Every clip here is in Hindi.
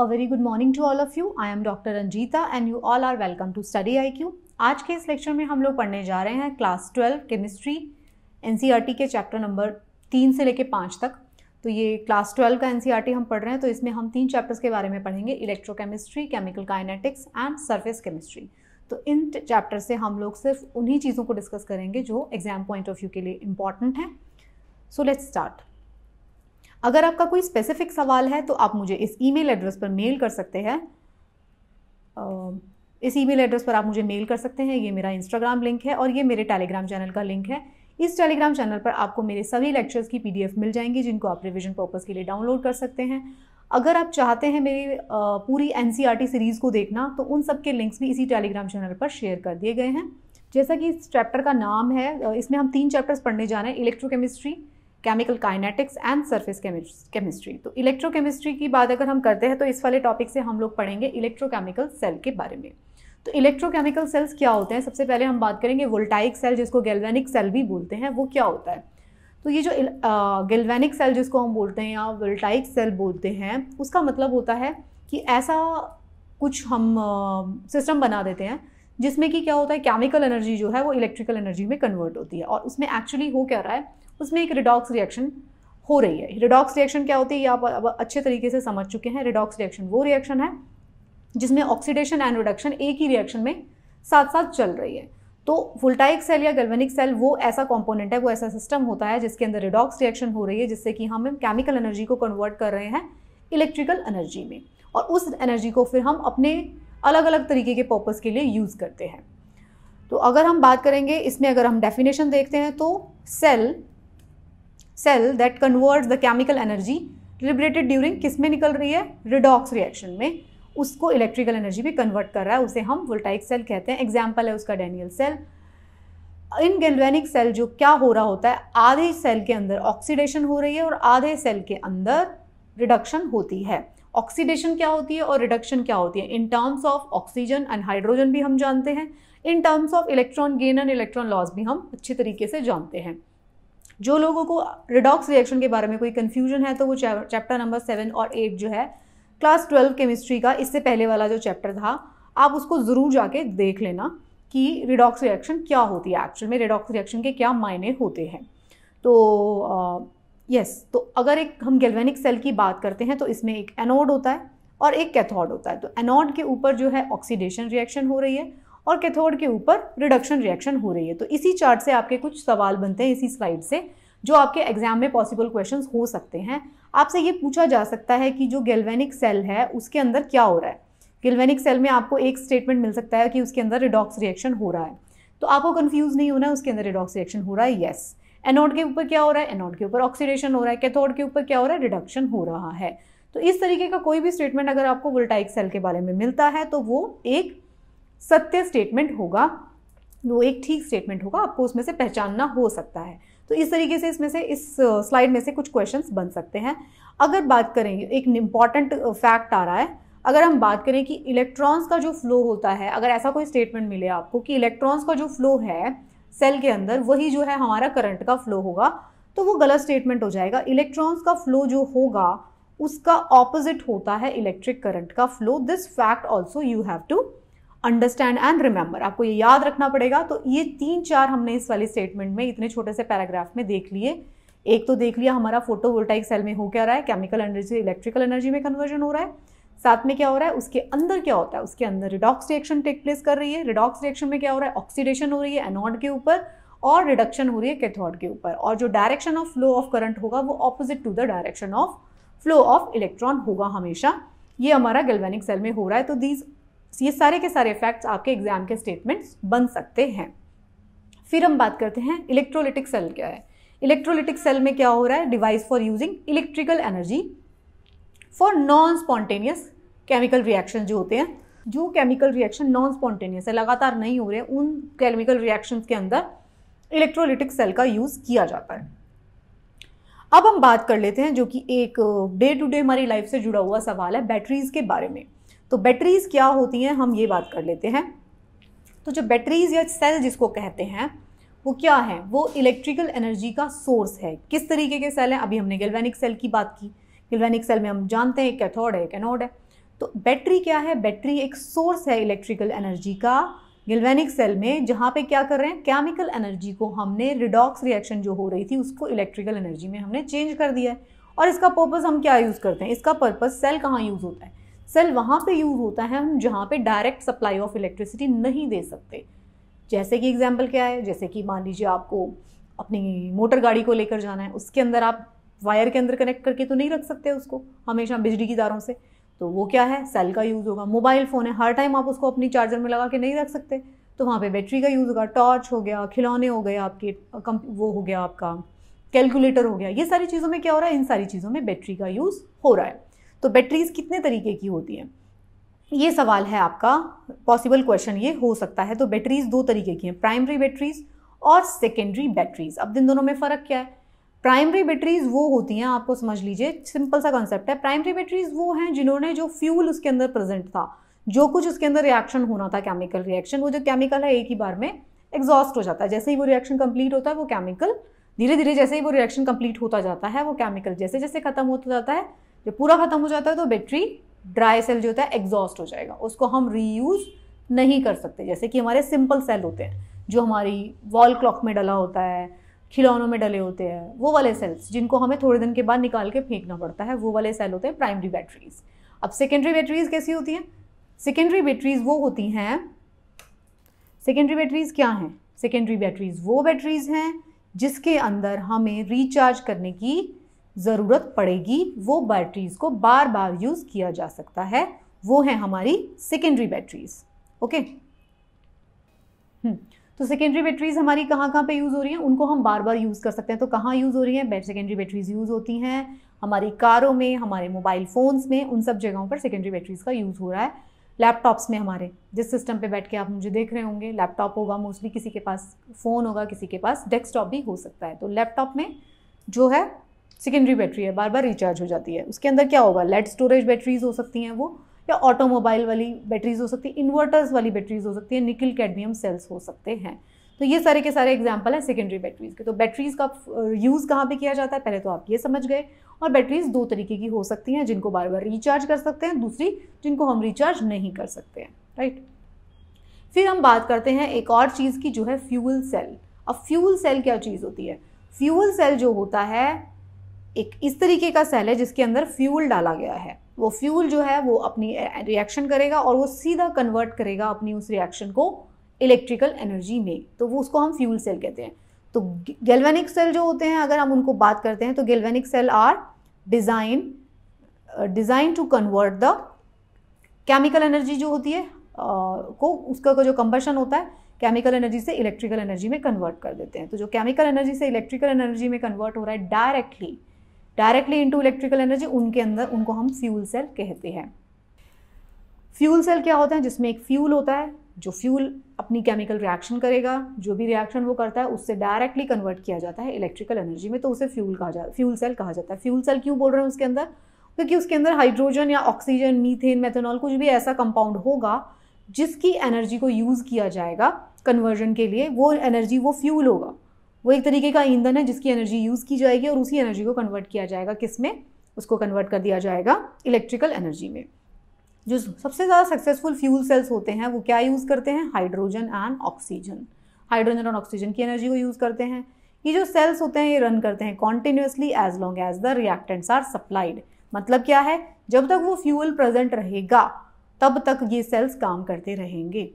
A very good morning to all of you. I am Dr. And and you all are welcome to Study IQ. आज के इस लेक्चर में हम लोग पढ़ने जा रहे हैं क्लास ट्वेल्व केमिस्ट्री एन के चैप्टर नंबर तीन से लेकर पाँच तक तो ये क्लास ट्वेल्व का एन e हम पढ़ रहे हैं तो इसमें हम तीन चैप्टर्स के बारे में पढ़ेंगे electrochemistry chemical kinetics and surface chemistry तो इन चैप्टर से हम लोग सिर्फ उन्हीं चीज़ों को डिस्कस करेंगे जो एग्ज़ाम पॉइंट ऑफ व्यू के लिए इंपॉर्टेंट हैं सो लेट्स स्टार्ट अगर आपका कोई स्पेसिफिक सवाल है तो आप मुझे इस ईमेल एड्रेस पर मेल कर सकते हैं इस ईमेल एड्रेस पर आप मुझे मेल कर सकते हैं ये मेरा इंस्टाग्राम लिंक है और ये मेरे टेलीग्राम चैनल का लिंक है इस टेलीग्राम चैनल पर आपको मेरे सभी लेक्चर्स की पी मिल जाएंगी जिनको आप रिविजन पर्पज़ के लिए डाउनलोड कर सकते हैं अगर आप चाहते हैं मेरी पूरी एन सीरीज़ e को देखना तो उन सब के लिंक्स भी इसी टेलीग्राम चैनल पर शेयर कर दिए गए हैं जैसा कि इस चैप्टर का नाम है इसमें हम तीन चैप्टर्स पढ़ने जा रहे हैं electrochemistry chemical kinetics and surface chemistry तो इलेक्ट्रोकेमिस्ट्री की बात अगर हम करते हैं तो इस वाले टॉपिक से हम लोग पढ़ेंगे इलेक्ट्रोकेमिकल सेल के बारे में तो इलेक्ट्रोकेमिकल सेल्स क्या होते हैं सबसे पहले हम बात करेंगे वोल्टाइक सेल जिसको गेलवेनिक सेल भी बोलते हैं वो क्या होता है तो ये जो गेलवेनिक सेल जिसको हम बोलते हैं या वोल्टाइक सेल बोलते हैं उसका मतलब होता है कि ऐसा कुछ हम सिस्टम बना देते हैं जिसमें कि क्या होता है केमिकल एनर्जी जो है वो इलेक्ट्रिकल एनर्जी में कन्वर्ट होती है और उसमें एक्चुअली हो क्या रहा है उसमें एक रिडॉक्स रिएक्शन हो रही है रिडॉक्स रिएक्शन क्या होती है ये आप अब अच्छे तरीके से समझ चुके हैं रिडॉक्स रिएक्शन वो रिएक्शन है जिसमें ऑक्सीडेशन एंड रिडक्शन एक ही रिएक्शन में साथ साथ चल रही है तो वोल्टाइक सेल या गल्वेनिक सेल वो ऐसा कॉम्पोनेंट है वो ऐसा सिस्टम होता है जिसके अंदर रिडॉक्स रिएक्शन हो रही है जिससे कि हम केमिकल एनर्जी को कन्वर्ट कर रहे हैं इलेक्ट्रिकल एनर्जी में और उस एनर्जी को फिर हम अपने अलग अलग तरीके के पर्पज़ के लिए यूज़ करते हैं तो अगर हम बात करेंगे इसमें अगर हम डेफिनेशन देखते हैं तो cell cell that converts the chemical energy liberated during किस में निकल रही है रिडॉक्स रिएक्शन में उसको इलेक्ट्रिकल एनर्जी में कन्वर्ट कर रहा है उसे हम वोल्टाइक सेल कहते हैं एग्जाम्पल है उसका Daniell cell in galvanic cell जो क्या हो रहा होता है आधे सेल के अंदर ऑक्सीडेशन हो रही है और आधे सेल के अंदर रिडक्शन होती है ऑक्सीडेशन क्या होती है और रिडक्शन क्या होती है in terms of oxygen and hydrogen भी हम जानते हैं in terms of electron gain and electron loss भी हम अच्छे तरीके से जानते हैं जो लोगों को रिडॉक्स रिएक्शन के बारे में कोई कन्फ्यूजन है तो वो चैप्टर नंबर सेवन और एट जो है क्लास ट्वेल्व केमिस्ट्री का इससे पहले वाला जो चैप्टर था आप उसको ज़रूर जाके देख लेना कि रिडॉक्स रिएक्शन क्या होती है एक्चुअल में रिडॉक्स रिएक्शन के क्या मायने होते हैं तो यस yes, तो अगर एक हम गैल्वेनिक सेल की बात करते हैं तो इसमें एक एनोड होता है और एक कैथोड होता है तो एनोड के ऊपर जो है ऑक्सीडेशन रिएक्शन हो रही है और कैथोड के ऊपर रिडक्शन रिएक्शन हो रही है तो इसी चार्ट से आपके कुछ सवाल बनते हैं इसी स्लाइड से जो आपके एग्जाम में पॉसिबल क्वेश्चंस हो सकते हैं आपसे ये पूछा जा सकता है कि जो गेल्वेनिक सेल है उसके अंदर क्या हो रहा है गेल्वेनिक सेल में आपको एक स्टेटमेंट मिल सकता है कि उसके अंदर रिडॉक्स रिएक्शन हो रहा है तो आपको कन्फ्यूज़ नहीं होना है उसके अंदर रिडॉक्स रिएक्शन हो रहा है येस एनोड के ऊपर क्या हो रहा है एनोड के ऊपर ऑक्सीडेशन हो रहा है कैथोड के ऊपर क्या हो रहा है रिडक्शन हो रहा है तो इस तरीके का कोई भी स्टेटमेंट अगर आपको वोल्टाइक सेल के बारे में मिलता है तो वो एक सत्य स्टेटमेंट होगा वो एक ठीक स्टेटमेंट होगा आपको उसमें से पहचानना हो सकता है तो इस तरीके से इसमें से इस स्लाइड में से कुछ क्वेश्चंस बन सकते हैं अगर बात करें एक इम्पॉर्टेंट फैक्ट आ रहा है अगर हम बात करें कि इलेक्ट्रॉन्स का जो फ्लो होता है अगर ऐसा कोई स्टेटमेंट मिले आपको कि इलेक्ट्रॉन्स का जो फ्लो है सेल के अंदर वही जो है हमारा करंट का फ्लो होगा तो वो गलत स्टेटमेंट हो जाएगा इलेक्ट्रॉन्स का फ्लो जो होगा उसका ऑपोजिट होता है इलेक्ट्रिक करंट का flow this fact also you have to understand and remember आपको ये याद रखना पड़ेगा तो ये तीन चार हमने इस वाले स्टेटमेंट में इतने छोटे से पैराग्राफ में देख लिए एक तो देख लिया हमारा वोल्टाइक सेल में हो क्या रहा है केमिकल एनर्जी इलेक्ट्रिकल एनर्जी में कन्वर्जन हो रहा है साथ में क्या हो रहा है उसके अंदर क्या होता है उसके अंदर रिडॉक्स रिएक्शन टेक प्लेस कर रही है रिडॉक्स रिएक्शन में क्या हो रहा है ऑक्सीडेशन हो रही है एनॉड के ऊपर और रिडक्शन हो रही है कैथोड के ऊपर और जो direction of flow of current होगा वो opposite to the direction of flow of electron होगा हमेशा ये हमारा गैल्वेनिक सेल में हो रहा है तो दीज ये सारे के सारे इफेक्ट्स आपके एग्जाम के स्टेटमेंट्स बन सकते हैं फिर हम बात करते हैं इलेक्ट्रोलिटिक सेल क्या है इलेक्ट्रोलिटिक सेल में क्या हो रहा है device for using electrical energy for non spontaneous chemical reaction जो होते हैं जो केमिकल रिएक्शन नॉन स्पॉन्टेनियस है लगातार नहीं हो रहे उन केमिकल रिएक्शन के अंदर इलेक्ट्रोलिटिक सेल का यूज़ किया जाता है अब हम बात कर लेते हैं जो कि एक डे टू डे हमारी लाइफ से जुड़ा हुआ सवाल है बैटरीज के बारे में तो बैटरीज़ क्या होती हैं हम ये बात कर लेते हैं तो जो बैटरीज़ या सेल जिसको कहते हैं वो क्या है वो इलेक्ट्रिकल एनर्जी का सोर्स है किस तरीके के सेल हैं अभी हमने गैल्वेनिक सेल की बात की गैल्वेनिक सेल में हम जानते हैं कैथोड है कैनोड है तो बैटरी क्या है बैटरी एक सोर्स है इलेक्ट्रिकल एनर्जी का गैल्वेनिक सेल में जहाँ पे क्या कर रहे हैं केमिकल एनर्जी को हमने रिडॉक्स रिएक्शन जो हो रही थी उसको इलेक्ट्रिकल एनर्जी में हमने चेंज कर दिया है और इसका पर्पज़ हम क्या यूज़ करते हैं इसका पर्पज़ सेल कहाँ यूज़ होता है सेल वहाँ पे यूज़ होता है हम जहाँ पे डायरेक्ट सप्लाई ऑफ इलेक्ट्रिसिटी नहीं दे सकते जैसे कि एग्जाम्पल क्या है जैसे कि मान लीजिए आपको अपनी मोटर गाड़ी को लेकर जाना है उसके अंदर आप वायर के अंदर कनेक्ट करके तो नहीं रख सकते उसको हमेशा बिजली की तारों से तो वो क्या है सेल का यूज़ होगा मोबाइल फ़ोन है हर टाइम आप उसको अपनी चार्जर में लगा के नहीं रख सकते तो वहाँ पे बैटरी का यूज़ होगा टॉर्च हो गया खिलौने हो गए आपके वो हो गया आपका कैलकुलेटर हो गया ये सारी चीज़ों में क्या हो रहा है इन सारी चीज़ों में बैटरी का यूज़ हो रहा है तो बैटरीज़ कितने तरीके की होती हैं ये सवाल है आपका पॉसिबल क्वेश्चन ये हो सकता है तो बैटरीज़ दो तरीके की हैं प्राइमरी बैटरीज़ और सेकेंडरी बैटरीज़ अब इन दोनों में फ़र्क क्या है प्राइमरी बैटरीज़ वो होती हैं आपको समझ लीजिए सिंपल सा कॉन्सेप्ट है प्राइमरी बैटरीज़ वो हैं जिन्होंने जो फ्यूल उसके अंदर प्रेजेंट था जो कुछ उसके अंदर रिएक्शन होना था केमिकल रिएक्शन वो जो केमिकल है एक ही बार में एग्जॉस्ट हो जाता है जैसे ही वो रिएक्शन कंप्लीट होता है वो केमिकल धीरे धीरे जैसे ही वो रिएक्शन कंप्लीट होता जाता है वो केमिकल जैसे जैसे खत्म होता जाता है जब पूरा ख़त्म हो जाता है तो बैटरी ड्राई सेल जो होता है एग्जॉस्ट हो जाएगा उसको हम रीयूज़ नहीं कर सकते जैसे कि हमारे सिंपल सेल होते हैं जो हमारी वॉल क्लॉक में डला होता है खिलौनों में डले होते हैं वो वाले सेल्स जिनको हमें थोड़े दिन के बाद निकाल के फेंकना पड़ता है वो वाले सेल होते हैं प्राइमरी बैटरीज अब सेकेंडरी बैटरीज कैसी होती हैं सेकेंडरी बैटरीज वो होती हैं सेकेंडरी बैटरीज क्या हैं सेकेंडरी बैटरीज वो बैटरीज हैं जिसके अंदर हमें रिचार्ज करने की ज़रूरत पड़ेगी वो बैटरीज़ को बार बार यूज़ किया जा सकता है वो है हमारी सेकेंडरी बैटरीज़ ओके तो सेकेंडरी बैटरीज हमारी कहाँ कहाँ पे यूज़ हो रही हैं उनको हम बार बार यूज़ कर सकते हैं तो कहाँ यूज़ हो रही हैं सेकेंडरी बैटरीज यूज़ होती हैं हमारी कारों में हमारे मोबाइल फ़ोन्स में उन सब जगहों पर सेकेंडरी बैटरीज़ का यूज़ हो रहा है लैपटॉप्स में हमारे जिस सिस्टम पे बैठ के आप मुझे देख रहे होंगे लैपटॉप होगा मोस्टली किसी के पास फ़ोन होगा किसी के पास डेस्कटॉप भी हो सकता है तो लैपटॉप में जो है सेकेंडरी बैटरी है बार बार रिचार्ज हो जाती है उसके अंदर क्या होगा लेड स्टोरेज बैटरीज हो सकती हैं वो या ऑटोमोबाइल वाली बैटरीज हो सकती है इन्वर्टर्स वाली बैटरीज हो सकती है निकल कैडमियम सेल्स हो सकते हैं तो ये सारे के सारे एग्जाम्पल हैं सेकेंडरी बैटरीज के तो बैटरीज का यूज़ कहाँ पे किया जाता है पहले तो आप ये समझ गए और बैटरीज दो तरीके की हो सकती हैं जिनको बार बार रिचार्ज कर सकते हैं दूसरी जिनको हम रिचार्ज नहीं कर सकते हैं राइट फिर हम बात करते हैं एक और चीज़ की जो है फ्यूल सेल अब फ्यूल सेल क्या चीज़ होती है फ्यूल सेल जो होता है एक इस तरीके का सेल है जिसके अंदर फ्यूल डाला गया है वो फ्यूल जो है वो अपनी रिएक्शन करेगा और वो सीधा कन्वर्ट करेगा अपनी उस रिएक्शन को इलेक्ट्रिकल एनर्जी में तो वो उसको हम फ्यूल सेल कहते हैं तो गेलवेनिक सेल जो होते हैं अगर हम उनको बात करते हैं तो galvanic cell are design design to convert the chemical energy जो होती है uh, को उसका को जो कंबर्शन होता है केमिकल एनर्जी से इलेक्ट्रिकल एनर्जी में कन्वर्ट कर देते हैं तो जो केमिकल एनर्जी से इलेक्ट्रिकल एनर्जी में कन्वर्ट हो रहा है directly directly into electrical energy उनके अंदर उनको हम फ्यूल सेल कहते हैं फ्यूल सेल क्या होता है जिसमें एक फ्यूल होता है जो फ्यूल अपनी केमिकल रिएक्शन करेगा जो भी रिएक्शन वो करता है उससे डायरेक्टली कन्वर्ट किया जाता है इलेक्ट्रिकल एनर्जी में तो उसे फ्यूल कहा जाता है फ्यूल सेल कहा जाता है फ्यूल सेल क्यों बोल रहे हैं उसके अंदर क्योंकि उसके अंदर हाइड्रोजन या ऑक्सीजन मीथेन मेथेनॉल कुछ भी ऐसा कंपाउंड होगा जिसकी एनर्जी को यूज़ किया जाएगा कन्वर्जन के लिए वो एनर्जी वो फ्यूल होगा वो एक तरीके का ईंधन है जिसकी एनर्जी यूज़ की जाएगी और उसी एनर्जी को कन्वर्ट किया जाएगा किस में उसको कन्वर्ट कर दिया जाएगा इलेक्ट्रिकल एनर्जी में जो सबसे ज़्यादा सक्सेसफुल फ्यूल सेल्स होते हैं वो क्या यूज़ करते हैं हाइड्रोजन एंड ऑक्सीजन हाइड्रोजन और ऑक्सीजन की एनर्जी को यूज़ करते हैं ये जो सेल्स होते हैं ये रन करते हैं continuously as long as the reactants are supplied मतलब क्या है जब तक वो फ्यूल प्रेजेंट रहेगा तब तक ये सेल्स काम करते रहेंगे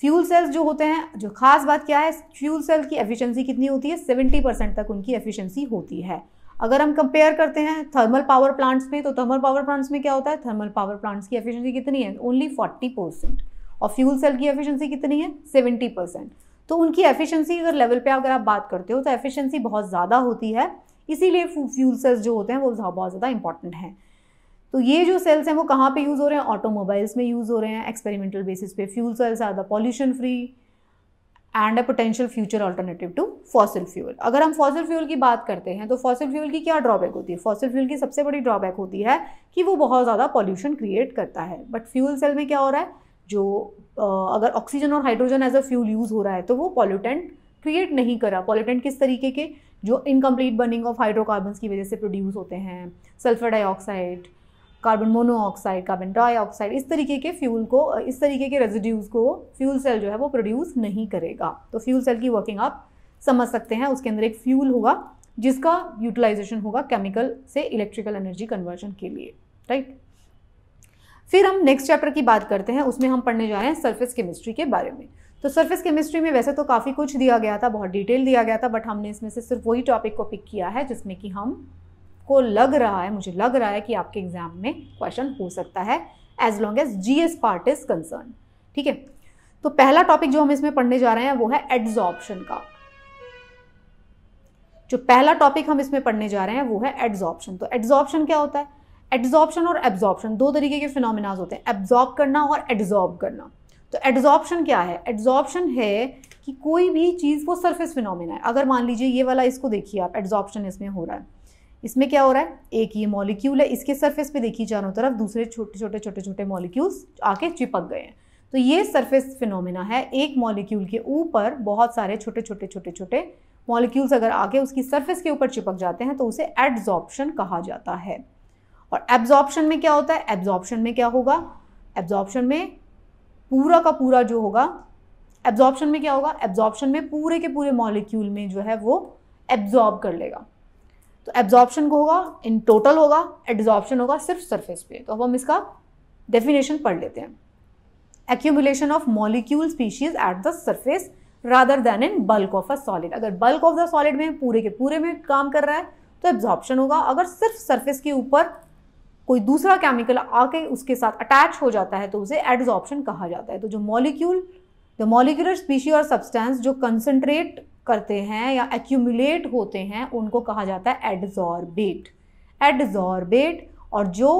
फ्यूल सेल्स जो होते हैं जो खास बात क्या है फ्यूल सेल की एफिशिएंसी कितनी होती है 70 परसेंट तक उनकी एफिशिएंसी होती है अगर हम कंपेयर करते हैं थर्मल पावर प्लांट्स में तो थर्मल पावर प्लांट्स में क्या होता है थर्मल पावर प्लांट्स की एफिशिएंसी कितनी है ओनली फोर्टी परसेंट और फ्यूल सेल की एफिशिएंसी कितनी है सेवेंटी परसेंट तो उनकी एफिशिएंसी अगर लेवल पे अगर आप बात करते हो तो एफिशिएंसी बहुत ज़्यादा होती है इसीलिए फ्यूल सेल्स जो होते हैं वो बहुत ज़्यादा इंपॉर्टेंट हैं तो ये जो सेल्स हैं वो कहाँ पे यूज़ हो रहे हैं ऑटोमोबाइल्स में यूज़ हो रहे हैं एक्सपेरिमेंटल बेसिस पे fuel cells are the pollution free and a potential future alternative to fossil fuel अगर हम फॉसिल फ्यूल की बात करते हैं तो फॉसिल फ्यूल की क्या ड्रॉबैक होती है फॉसिल फ्यूल की सबसे बड़ी ड्रॉबैक होती है कि वो बहुत ज़्यादा पॉल्यूशन क्रिएट करता है बट फ्यूल सेल में क्या हो रहा है जो अगर ऑक्सीजन और hydrogen as a fuel use हो रहा है तो वो पॉल्यूटेंट क्रिएट नहीं करा पॉल्यूटेंट किस तरीके के जो इनकम्प्लीट बर्निंग ऑफ हाइड्रोकार्बन्स की वजह से प्रोड्यूस होते हैं sulphur dioxide carbon monoxide carbon dioxide इस तरीके के फ्यूल को इस तरीके के रेजिड्यूज को फ्यूल सेल जो है वो प्रोड्यूस नहीं करेगा तो फ्यूल सेल की वर्किंग आप समझ सकते हैं उसके अंदर एक फ्यूल होगा जिसका यूटिलाइजेशन होगा केमिकल से इलेक्ट्रिकल एनर्जी कन्वर्जन के लिए राइट फिर हम नेक्स्ट चैप्टर की बात करते हैं उसमें हम पढ़ने जा रहे हैं सर्फेस केमिस्ट्री के बारे में तो सर्फेस केमिस्ट्री में वैसे तो काफ़ी कुछ दिया गया था बहुत डिटेल दिया गया था बट हमने इसमें से सिर्फ वही टॉपिक को पिक किया है जिसमें कि हम आपको लग रहा है मुझे लग रहा है कि आपके एग्जाम में क्वेश्चन हो सकता है as long as G S part is concern ठीक है तो पहला टॉपिक जो हम इसमें पढ़ने जा रहे हैं वो है एड्जॉप्शन का जो पहला टॉपिक हम इसमें पढ़ने जा रहे हैं वो है एड्जॉप्शन तो एड्जॉप्शन क्या होता है एड्जॉप्शन और एब्जॉर्प्शन दो तरीके के फिनोमिनाज होते हैं एब्जॉर्ब करना और एड्जॉर्ब करना तो एड्जॉप्शन क्या है एड्जॉप्शन है कि कोई भी चीज़ वो सरफेस फिनोमिना है अगर मान लीजिए ये वाला इसको देखिए आप एड्जॉप्शन इसमें हो रहा है इसमें क्या हो रहा है एक ये मॉलिक्यूल है इसके सरफेस पे देखिए चारों तरफ दूसरे छोटे छोटे छोटे छोटे मॉलिक्यूल्स आके चिपक गए हैं तो ये सरफेस फिनोमिना है एक मॉलिक्यूल के ऊपर बहुत सारे छोटे छोटे छोटे छोटे मॉलिक्यूल्स अगर आके उसकी सरफेस के ऊपर चिपक जाते हैं तो उसे एड्जॉर्प्शन कहा जाता है और एब्जॉर्प्शन में क्या होता है एब्जॉर्प्शन में क्या होगा एब्जॉर्प्शन में पूरा का पूरा जो होगा एब्जॉर्प्शन में क्या होगा एब्जॉर्प्शन में पूरे के पूरे मॉलिक्यूल में जो है वो एब्जॉर्ब कर लेगा तो एब्जॉर्प्शन को होगा इन टोटल होगा एड्जॉर्प्शन होगा सिर्फ सरफेस पे तो अब हम इसका डेफिनेशन पढ़ लेते हैं accumulation of molecule species at the surface rather than in bulk of a solid अगर बल्क ऑफ द सॉलिड में पूरे के पूरे में काम कर रहा है तो एब्जॉर्प्शन होगा अगर सिर्फ सरफेस के ऊपर कोई दूसरा केमिकल आके उसके साथ अटैच हो जाता है तो उसे एड्जॉर्प्शन कहा जाता है तो जो मॉलिक्यूल द मॉलिक्यूलर स्पीशी और सब्सटेंस जो कंसनट्रेट करते हैं या एक्यूमुलेट होते हैं उनको कहा जाता है एडजॉर्बेट एडजॉर्बेट और जो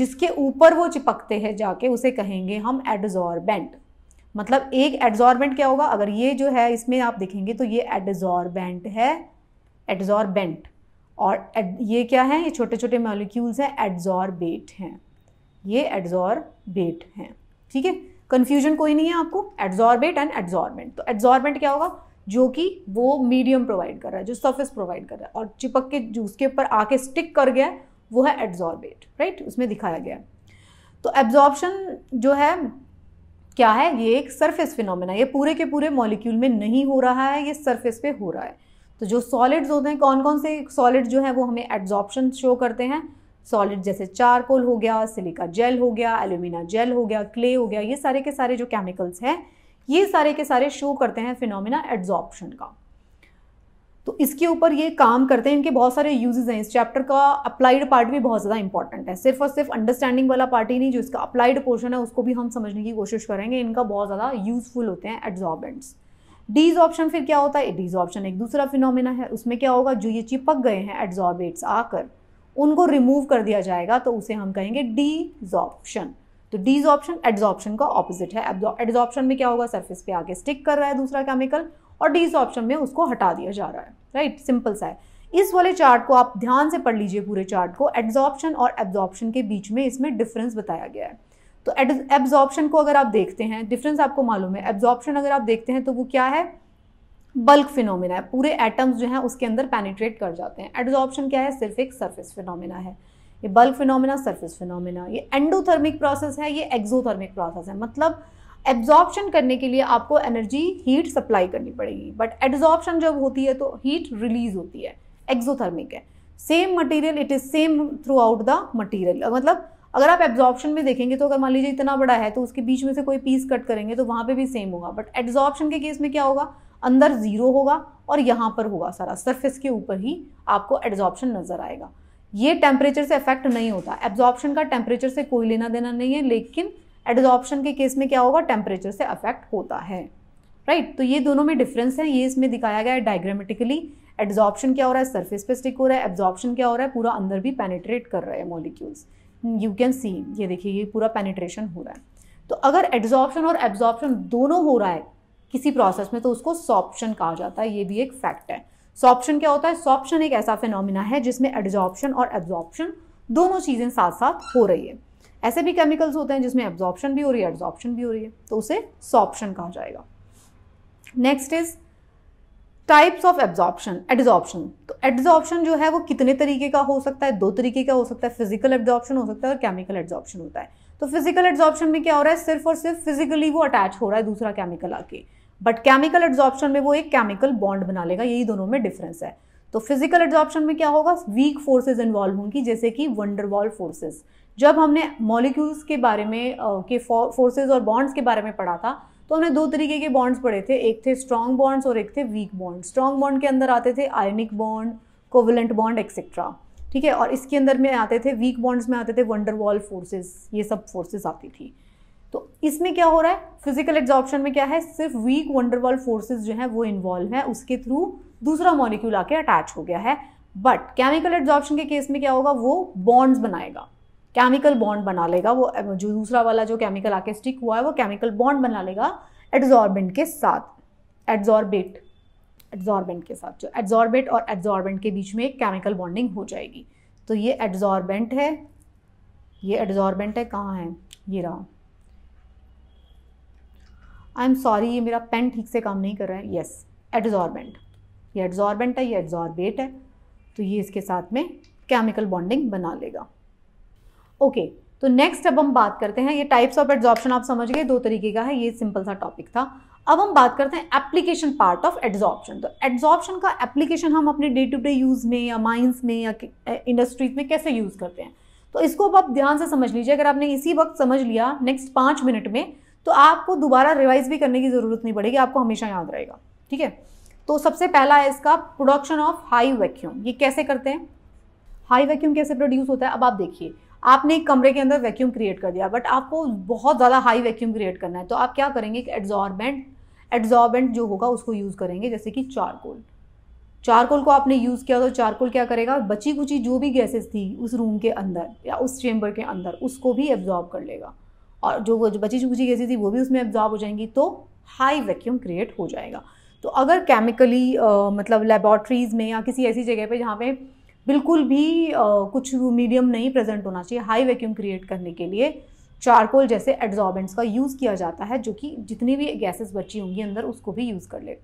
जिसके ऊपर वो चिपकते हैं जाके उसे कहेंगे हम एडजॉर्बेंट मतलब एक एडजॉर्बेंट क्या होगा अगर ये जो है इसमें आप देखेंगे तो ये एडजॉर्बेंट है एडजॉर्बेंट और ये क्या है ये छोटे छोटे मॉलिक्यूल्स हैं एडजॉर्बेट हैं ये एडजॉर्बेट हैं ठीक है कंफ्यूजन कोई नहीं है आपको एडजॉर्बेट एंड एडजॉर्बेंट तो एडजॉर्बेंट क्या होगा जो कि वो मीडियम प्रोवाइड कर रहा है जो सर्फेस प्रोवाइड कर रहा है और चिपक के जूस के ऊपर आके स्टिक कर गया वो है एब्जॉर्बेट राइट उसमें दिखाया गया तो एब्जॉर्बशन जो है क्या है ये एक सरफेस फिनोमेना ये पूरे के पूरे मॉलिक्यूल में नहीं हो रहा है ये सरफेस पे हो रहा है तो जो सॉलिड्स होते हैं कौन कौन से सॉलिड जो है वो हमें एड्जॉर्प्शन शो करते हैं सॉलिड जैसे चारकोल हो गया सिलिका जेल हो गया एल्यूमिना जेल हो गया क्ले हो गया ये सारे के सारे जो केमिकल्स हैं ये सारे के सारे शो करते हैं फिनोमिना एड्जॉर्प्शन का तो इसके ऊपर ये काम करते हैं इनके बहुत सारे यूजेज हैं इस चैप्टर का अप्लाइड पार्ट भी बहुत ज़्यादा इंपॉर्टेंट है सिर्फ और सिर्फ अंडरस्टैंडिंग वाला पार्ट ही नहीं जो इसका अप्लाइड पोर्शन है उसको भी हम समझने की कोशिश करेंगे इनका बहुत ज़्यादा यूजफुल होते हैं एड्जॉर्बेंट्स डीज ऑप्शन फिर क्या होता है डीज ऑप्शन एक दूसरा फिनोमिना है उसमें क्या होगा जो ये चिपक गए हैं एड्जॉर्बेट्स आकर उनको रिमूव कर दिया जाएगा तो उसे हम कहेंगे डीज ऑप्शन तो डीज ऑप्शन एड्जॉप्शन का ऑपोजिट है एड्जॉप्शन में क्या होगा सर्फेस पे आगे स्टिक कर रहा है दूसरा केमिकल और डीज ऑप्शन में उसको हटा दिया जा रहा है राइट सिंपल सा है इस वाले चार्ट को आप ध्यान से पढ़ लीजिए पूरे चार्ट को एड्जॉप्शन और एब्जॉप्शन के बीच में इसमें डिफरेंस बताया गया है तो एब्जॉप्शन को अगर आप देखते हैं डिफरेंस आपको मालूम है एब्जॉप्शन अगर आप देखते हैं तो वो क्या है बल्क फिनोमिना है पूरे एटम्स जो हैं उसके अंदर पेनिट्रेट कर जाते हैं एड्जॉप्शन क्या है सिर्फ एक सर्फेस फिनोमिना है ये बल्क फिनोमिना सरफेस फिनोमिना ये एंडोथर्मिक प्रोसेस है ये एक्जोथर्मिक प्रोसेस है मतलब एब्जॉर्प्शन करने के लिए आपको एनर्जी हीट सप्लाई करनी पड़ेगी बट एड्जॉर्प्शन जब होती है तो हीट रिलीज होती है एक्जोथर्मिक है same material it is same throughout the material मतलब अगर आप एब्जॉर्प्शन में देखेंगे तो अगर मान लीजिए इतना बड़ा है तो उसके बीच में से कोई पीस कट करेंगे तो वहां पे भी सेम होगा बट एड्जॉर्प्शन के केस में क्या होगा अंदर ज़ीरो होगा और यहां पर होगा सारा सरफेस के ऊपर ही आपको एड्जॉर्प्शन नज़र आएगा ये टेम्परेचर से इफेक्ट नहीं होता एब्जॉर्प्शन का टेम्परेचर से कोई लेना देना नहीं है लेकिन एडजॉर्प्शन के केस में क्या होगा टेम्परेचर से अफेक्ट होता है राइट right? तो ये दोनों में डिफरेंस है ये इसमें दिखाया गया है डायग्रामेटिकली एड्जॉर्प्शन क्या हो रहा है सरफेस पे स्टिक हो रहा है एब्जॉर्प्शन क्या हो रहा है पूरा अंदर भी पेनिट्रेट कर रहे हैं मॉलिक्यूल्स यू कैन सी ये देखिए ये पूरा पेनिट्रेशन हो रहा है तो अगर एड्जॉर्प्शन और एब्जॉर्प्शन दोनों हो रहा है किसी प्रोसेस में तो उसको सॉप्शन कहा जाता है ये भी एक फैक्ट है सॉप्शन क्या होता है सॉप्शन एक ऐसा फिनोमिना है जिसमें एडजॉप्शन और एब्जॉर्प्शन दोनों चीज़ें साथ साथ हो रही है ऐसे भी केमिकल्स होते हैं जिसमें एब्जॉर्प्शन भी हो रही है एड्जॉर्प्शन भी हो रही है तो उसे सॉप्शन कहा जाएगा next is types of absorption adsorption तो एड्जॉर्प्शन जो है वो कितने तरीके का हो सकता है दो तरीके का हो सकता है फिजिकल एब्जॉर्प्शन हो सकता है और केमिकल एड्जॉर्प्शन होता है तो फिजिकल एड्जॉर्प्शन में क्या हो रहा है सिर्फ और सिर्फ फिजिकली वो अटैच हो रहा है दूसरा केमिकल आके बट केमिकल एड्जॉर्प्शन में वो एक केमिकल बॉन्ड बना लेगा यही दोनों में डिफरेंस है तो फिजिकल एड्जॉर्प्शन में क्या होगा वीक फोर्सेज इन्वॉल्व होंगी जैसे कि वंडरवॉल फोर्सेज जब हमने मॉलिक्यूल्स के बारे में के फोर्सेज और बॉन्ड्स के बारे में पढ़ा था तो हमने दो तरीके के बॉन्ड्स पढ़े थे एक थे स्ट्रॉन्ग बॉन्ड्स और एक थे वीक बॉन्ड स्ट्रॉन्ग बॉन्ड के अंदर आते थे ionic bond covalent bond etcetera ठीक है और इसके अंदर में आते थे वीक बॉन्ड्स में आते थे वंडरवॉल फोर्सेज ये सब फोर्सेज आती थी तो इसमें क्या हो रहा है फिजिकल एग्जॉर्प्शन में क्या है सिर्फ वीक वंडरवॉल फोर्सेज जो है वो इन्वॉल्व है उसके थ्रू दूसरा मॉलिक्यूल आके अटैच हो गया है बट केमिकल एड्जॉर्प्शन के केस में क्या होगा वो बॉन्ड्स बनाएगा केमिकल बॉन्ड बना लेगा वो जो दूसरा वाला जो केमिकल आके स्टिक हुआ है वो केमिकल बॉन्ड बना लेगा एड्जॉर्बेंट के साथ एड्जॉर्बेट एड्जॉर्बेंट के साथ जो एड्जॉर्बेट और एड्जॉर्बेंट के बीच में एक केमिकल बॉन्डिंग हो जाएगी तो ये एड्जॉर्बेंट है ये एड्जॉर्बेंट है कहाँ है ये रहा आई एम सॉरी ये मेरा पेन ठीक से काम नहीं कर रहा है येस एडजॉर्बेंट ये एडजॉर्बेंट है ये एडजॉर्बेट है तो ये इसके साथ में केमिकल बॉन्डिंग बना लेगा ओके okay, तो नेक्स्ट अब हम बात करते हैं ये टाइप्स ऑफ एड्जॉर्प्शन आप समझ गए दो तरीके का है ये सिंपल सा टॉपिक था अब हम बात करते हैं एप्लीकेशन पार्ट ऑफ एड्जॉर्प्शन तो एड्जॉर्प्शन का एप्लीकेशन हम अपने डे टू डे यूज़ में या माइंस में या इंडस्ट्रीज में कैसे यूज़ करते हैं तो इसको अब आप ध्यान से समझ लीजिए अगर आपने इसी वक्त समझ लिया नेक्स्ट पाँच मिनट में तो आपको दोबारा रिवाइज भी करने की ज़रूरत नहीं पड़ेगी आपको हमेशा याद रहेगा ठीक है तो सबसे पहला है इसका प्रोडक्शन ऑफ हाई वैक्यूम ये कैसे करते हैं हाई वैक्यूम कैसे प्रोड्यूस होता है अब आप देखिए आपने एक कमरे के अंदर वैक्यूम क्रिएट कर दिया बट आपको बहुत ज़्यादा हाई वैक्यूम क्रिएट करना है तो आप क्या करेंगे एक एड्जॉर्बेंट एड्जॉर्बेंट जो होगा उसको यूज़ करेंगे जैसे कि चारकोल चारकोल को आपने यूज़ किया तो चारकोल क्या करेगा बची कुची जो भी गैसेस थी उस रूम के अंदर या उस चेम्बर के अंदर उसको भी एब्जॉर्ब कर लेगा और जो बची चुची गैसेज थी वो भी उसमें एब्जॉर्ब हो जाएंगी तो हाई वैक्यूम क्रिएट हो जाएगा तो अगर केमिकली मतलब लेबॉर्ट्रीज़ में या किसी ऐसी जगह पे जहाँ पे बिल्कुल भी आ, कुछ मीडियम नहीं प्रेजेंट होना चाहिए हाई वैक्यूम क्रिएट करने के लिए चारकोल जैसे एड्जॉर्बेंट्स का यूज़ किया जाता है जो कि जितनी भी गैसेस बची होंगी अंदर उसको भी यूज़ कर ले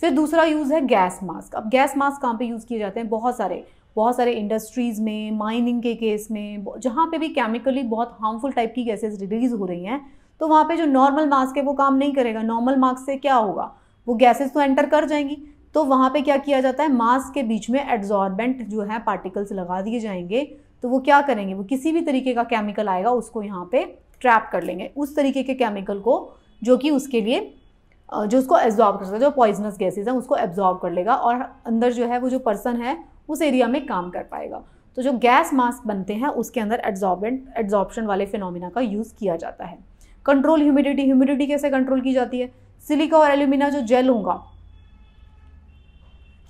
फिर दूसरा यूज़ है गैस मास्क अब गैस मास्क कहाँ पे यूज़ किए जाते हैं बहुत सारे बहुत सारे इंडस्ट्रीज़ में माइनिंग के केस में जहाँ पे भी केमिकली बहुत हार्मफुल टाइप की गैसेज रिलीज़ हो रही हैं तो वहाँ पे जो नॉर्मल मास्क है वो काम नहीं करेगा नॉर्मल मास्क से क्या होगा वो गैसेज तो एंटर कर जाएंगी तो वहाँ पे क्या किया जाता है मास्क के बीच में एड्जॉर्बेंट जो है पार्टिकल्स लगा दिए जाएंगे तो वो क्या करेंगे वो किसी भी तरीके का केमिकल आएगा उसको यहाँ पे ट्रैप कर लेंगे उस तरीके के केमिकल को जो कि उसके लिए जो उसको एब्जॉर्ब कर सकता है जो पॉइजनस गैसेज हैं उसको एब्जॉर्ब कर लेगा और अंदर जो है वो जो पर्सन है उस एरिया में काम कर पाएगा तो जो गैस मास्क बनते हैं उसके अंदर एड्जॉर्बेंट एड्जॉर्प्शन वाले फिनोमिना का यूज़ किया जाता है कंट्रोल ह्यूमिडिटी ह्यूमिडिटी कैसे कंट्रोल की जाती है सिलिका और एल्यूमिना जो जेल होगा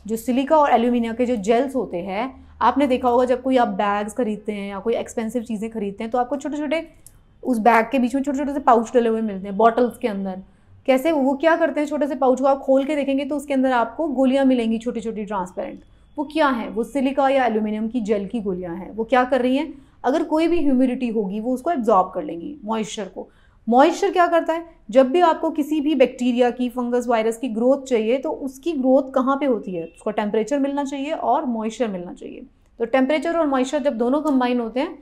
जो सिलिका और एल्यूमिना के जो जेल्स होते हैं आपने देखा होगा जब कोई आप बैग्स खरीदते हैं या कोई एक्सपेंसिव चीज़ें खरीदते हैं तो आपको छोटे छोटे उस बैग के बीच में छोटे छोटे से पाउच डले हुए मिलते हैं बॉटल्स के अंदर कैसे वो क्या करते हैं छोटे से पाउच को आप खोल के देखेंगे तो उसके अंदर आपको गोलियाँ मिलेंगी छोटी छोटी ट्रांसपेरेंट वो क्या है वो सिलिका या एल्यूमिनियम की जेल की गोलियां हैं वो क्या कर रही हैं अगर कोई भी ह्यूमिडिटी होगी वो उसको एब्जॉर्ब कर लेंगी मॉइस्चर को मॉइस्चर क्या करता है जब भी आपको किसी भी बैक्टीरिया की फंगस वायरस की ग्रोथ चाहिए तो उसकी ग्रोथ कहाँ पे होती है उसको टेम्परेचर मिलना चाहिए और मॉइस्चर मिलना चाहिए तो टेम्परेचर और मॉइस्चर जब दोनों कंबाइन होते हैं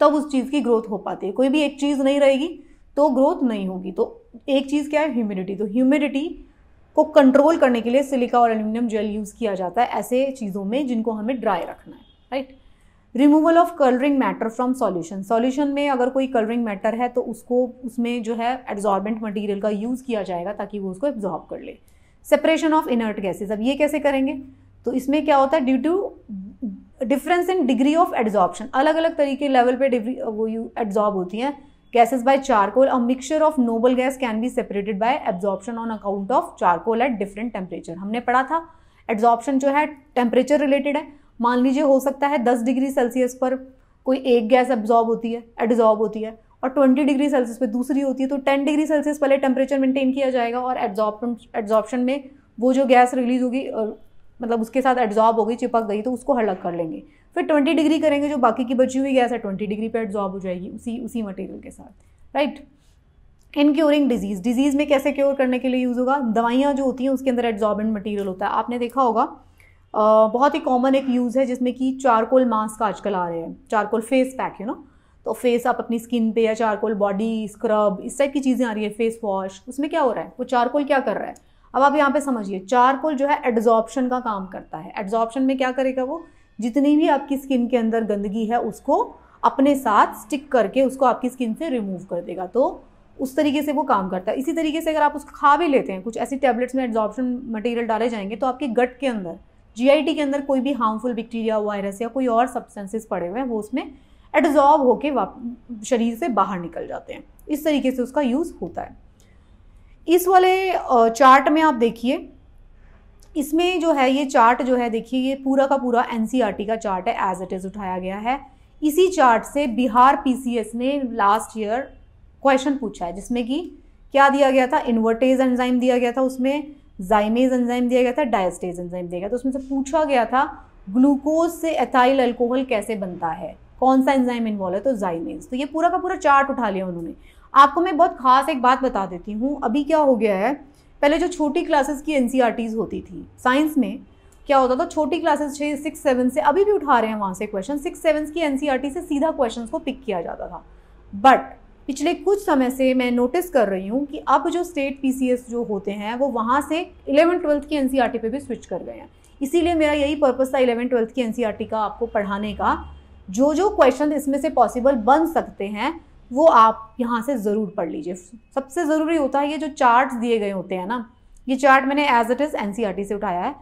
तब उस चीज़ की ग्रोथ हो पाती है कोई भी एक चीज़ नहीं रहेगी तो ग्रोथ नहीं होगी तो एक चीज़ क्या है ह्यूमिडिटी तो ह्यूमिडिटी को कंट्रोल करने के लिए सिलिका और एल्यूमिनियम जेल यूज़ किया जाता है ऐसे चीज़ों में जिनको हमें ड्राई रखना है right removal of colouring matter from solution solution में अगर कोई कलरिंग मैटर है तो उसको उसमें जो है एब्जॉर्बेंट मटेरियल का यूज़ किया जाएगा ताकि वो उसको एब्जॉर्ब कर ले सेपरेशन ऑफ इनर्ट गैसेज अब ये कैसे करेंगे तो इसमें क्या होता है due to difference in degree of absorption अलग अलग तरीके लेवल पर वो एड्जॉर्ब होती हैं gases by charcoal a mixture of noble gas can be separated by absorption on account of charcoal at different temperature हमने पढ़ा था एड्जॉर्प्शन जो है टेम्परेचर रिलेटेड है मान लीजिए हो सकता है दस डिग्री सेल्सियस पर कोई एक गैस एब्जॉर्ब होती है एड्जॉर्ब होती है और ट्वेंटी डिग्री सेल्सियस पर दूसरी होती है तो टेन डिग्री सेल्सियस पहले टेम्परेचर मेंटेन किया जाएगा और एब्जॉर्ब एब्जॉर्प्शन में वो जो गैस रिलीज होगी मतलब उसके साथ एड्जॉर्ब हो गई चिपक गई तो उसको हलक कर लेंगे फिर ट्वेंटी डिग्री करेंगे जो बाकी की बची हुई गैस है ट्वेंटी डिग्री पर एड्जॉर्ब हो जाएगी उसी उसी मटेरियल के साथ right in curing disease disease में कैसे क्योर करने के लिए यूज़ होगा दवाइयाँ जो होती हैं उसके अंदर एड्जॉर्बेंट मटेरियल होता है आपने देखा होगा बहुत ही कॉमन एक यूज़ है जिसमें कि चारकोल मास्क आजकल आ रहे हैं charcoal face pack you know तो फेस आप अपनी स्किन पे या चारकोल बॉडी स्क्रब इस टाइप की चीज़ें आ रही है फेस वॉश उसमें क्या हो रहा है वो चारकोल क्या कर रहा है अब आप यहाँ पे समझिए चारकोल जो है एड्जॉर्प्शन का काम करता है एड्जॉर्प्शन में क्या करेगा वो जितनी भी आपकी स्किन के अंदर गंदगी है उसको अपने साथ स्टिक करके उसको आपकी स्किन से रिमूव कर देगा तो उस तरीके से वो काम करता है इसी तरीके से अगर आप उसको खा भी लेते हैं कुछ ऐसी टैबलेट्स में एड्जॉर्प्शन मटेरियल डाले जाएंगे तो आपके गट के अंदर जी के अंदर कोई भी हार्मफुल बैक्टीरिया वायरस या कोई और सब्सटेंसेस पड़े हुए हैं वो उसमें एड्जॉर्ब होकर शरीर से बाहर निकल जाते हैं इस तरीके से उसका यूज़ होता है इस वाले चार्ट में आप देखिए इसमें जो है ये चार्ट जो है देखिए ये पूरा का पूरा एन e का चार्ट है एज इट इज़ उठाया गया है इसी चार्ट से बिहार पी ने लास्ट ईयर क्वेश्चन पूछा है जिसमें कि क्या दिया गया था इन्वर्टेज एंजाइम दिया गया था उसमें जाइमेज एंजाइम दिया गया था डायस्टेज एंजाइम दिया गया था तो उसमें से पूछा गया था ग्लूकोज से एथाइल अल्कोहल कैसे बनता है कौन सा एंजाइम इन्वॉल्व है तो जाइमेज तो ये पूरा का पूरा चार्ट उठा लिया उन्होंने आपको मैं बहुत ख़ास एक बात बता देती हूँ अभी क्या हो गया है पहले जो छोटी क्लासेस की एन e होती थी साइंस में क्या होता था छोटी क्लासेस छः सिक्स सेवन से अभी भी उठा रहे हैं वहाँ से क्वेश्चन सिक्स सेवन की एन e से सीधा क्वेश्चन को पिक किया जाता था बट पिछले कुछ समय से मैं नोटिस कर रही हूँ कि अब जो स्टेट पी जो होते हैं वो वहाँ से इलेवन ट्वेल्थ की एन e पे भी स्विच कर गए हैं इसीलिए मेरा यही पर्पज़ था इलेवन ट्वेल्थ की एन का आपको पढ़ाने का जो जो क्वेश्चन इसमें से पॉसिबल बन सकते हैं वो आप यहाँ से ज़रूर पढ़ लीजिए सबसे ज़रूरी होता है ये जो चार्ट्स दिए गए होते हैं ना ये चार्ट मैंने एज इट इज़ एन से उठाया है